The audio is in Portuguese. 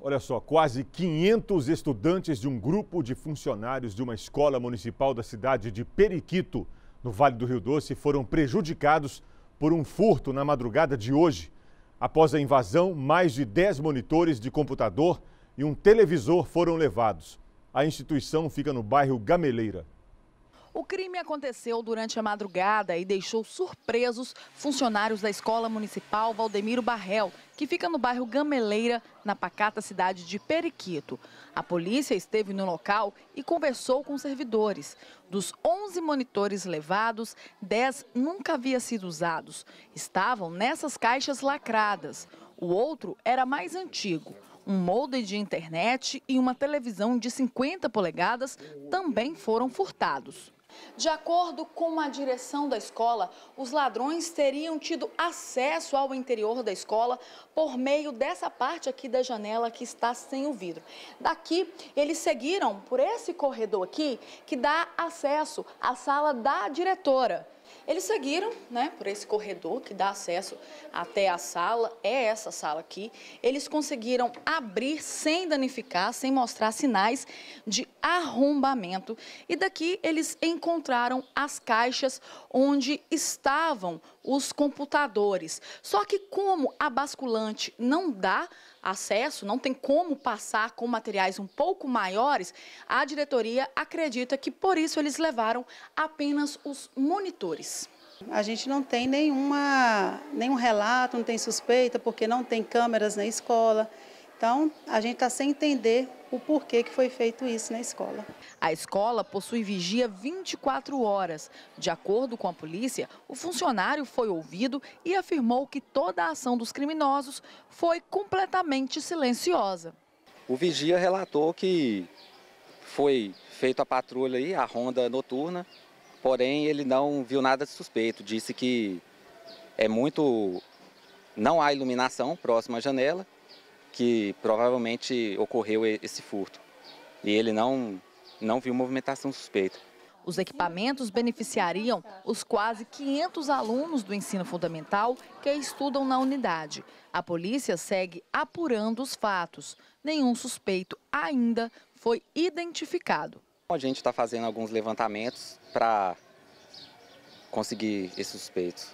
olha só, quase 500 estudantes de um grupo de funcionários de uma escola municipal da cidade de Periquito, no Vale do Rio Doce, foram prejudicados por um furto na madrugada de hoje. Após a invasão, mais de 10 monitores de computador e um televisor foram levados. A instituição fica no bairro Gameleira. O crime aconteceu durante a madrugada e deixou surpresos funcionários da Escola Municipal Valdemiro Barrel, que fica no bairro Gameleira, na pacata cidade de Periquito. A polícia esteve no local e conversou com servidores. Dos 11 monitores levados, 10 nunca haviam sido usados. Estavam nessas caixas lacradas. O outro era mais antigo. Um molde de internet e uma televisão de 50 polegadas também foram furtados. De acordo com a direção da escola, os ladrões teriam tido acesso ao interior da escola por meio dessa parte aqui da janela que está sem o vidro. Daqui, eles seguiram por esse corredor aqui que dá acesso à sala da diretora. Eles seguiram, né, por esse corredor que dá acesso até a sala, é essa sala aqui. Eles conseguiram abrir sem danificar, sem mostrar sinais de arrombamento. E daqui eles encontraram as caixas onde estavam os computadores. Só que como a basculante não dá acesso, não tem como passar com materiais um pouco maiores, a diretoria acredita que por isso eles levaram apenas os monitores. A gente não tem nenhuma, nenhum relato, não tem suspeita, porque não tem câmeras na escola. Então, a gente está sem entender o porquê que foi feito isso na escola. A escola possui vigia 24 horas. De acordo com a polícia, o funcionário foi ouvido e afirmou que toda a ação dos criminosos foi completamente silenciosa. O vigia relatou que foi feita a patrulha aí, a ronda noturna, porém ele não viu nada de suspeito, disse que é muito. não há iluminação próxima à janela, que provavelmente ocorreu esse furto. E ele não, não viu movimentação suspeita. Os equipamentos beneficiariam os quase 500 alunos do ensino fundamental que estudam na unidade. A polícia segue apurando os fatos. Nenhum suspeito ainda foi identificado. Então, a gente está fazendo alguns levantamentos para conseguir esse suspeito.